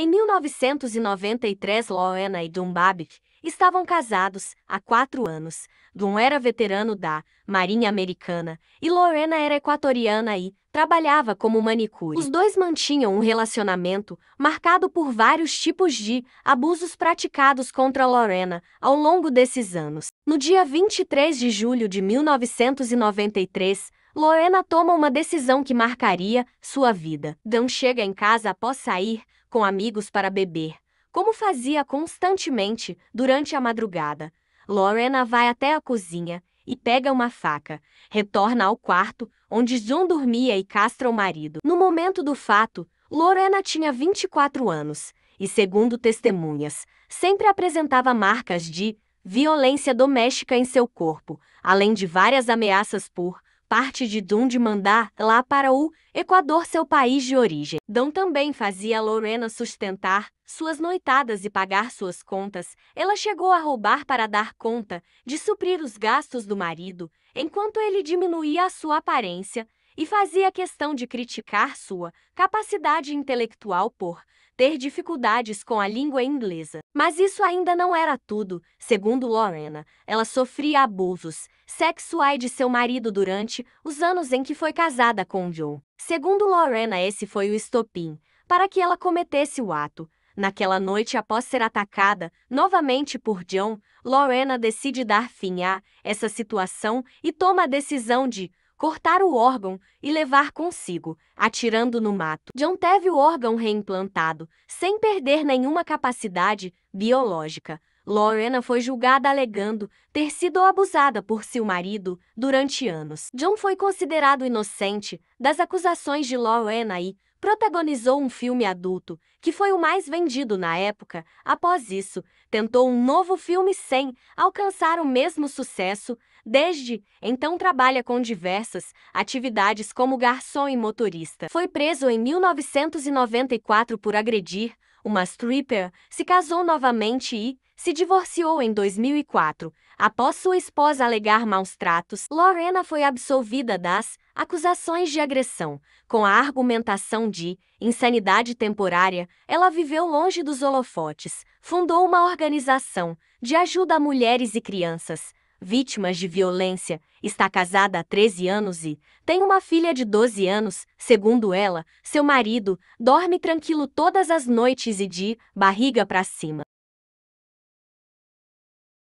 Em 1993, Loena e Dumbabik estavam casados há quatro anos. Dum era veterano da Marinha Americana e Lorena era equatoriana e trabalhava como manicure. Os dois mantinham um relacionamento marcado por vários tipos de abusos praticados contra Lorena ao longo desses anos. No dia 23 de julho de 1993, Lorena toma uma decisão que marcaria sua vida. Dan chega em casa após sair com amigos para beber, como fazia constantemente durante a madrugada. Lorena vai até a cozinha e pega uma faca, retorna ao quarto, onde John dormia e castra o marido. No momento do fato, Lorena tinha 24 anos e, segundo testemunhas, sempre apresentava marcas de violência doméstica em seu corpo, além de várias ameaças por parte de Dum de mandar lá para o Equador, seu país de origem. Dom também fazia Lorena sustentar suas noitadas e pagar suas contas. Ela chegou a roubar para dar conta de suprir os gastos do marido, enquanto ele diminuía a sua aparência e fazia questão de criticar sua capacidade intelectual por ter dificuldades com a língua inglesa. Mas isso ainda não era tudo. Segundo Lorena, ela sofria abusos sexuais de seu marido durante os anos em que foi casada com John. Segundo Lorena, esse foi o estopim para que ela cometesse o ato. Naquela noite, após ser atacada novamente por John, Lorena decide dar fim a essa situação e toma a decisão de cortar o órgão e levar consigo, atirando no mato. John teve o órgão reimplantado, sem perder nenhuma capacidade biológica. Lorena foi julgada alegando ter sido abusada por seu marido durante anos. John foi considerado inocente das acusações de Lorena e, protagonizou um filme adulto, que foi o mais vendido na época. Após isso, tentou um novo filme sem alcançar o mesmo sucesso. Desde então trabalha com diversas atividades como garçom e motorista. Foi preso em 1994 por agredir uma stripper, se casou novamente e se divorciou em 2004, após sua esposa alegar maus tratos. Lorena foi absolvida das acusações de agressão, com a argumentação de insanidade temporária. Ela viveu longe dos holofotes, fundou uma organização de ajuda a mulheres e crianças vítimas de violência, está casada há 13 anos e tem uma filha de 12 anos. Segundo ela, seu marido dorme tranquilo todas as noites e de barriga para cima.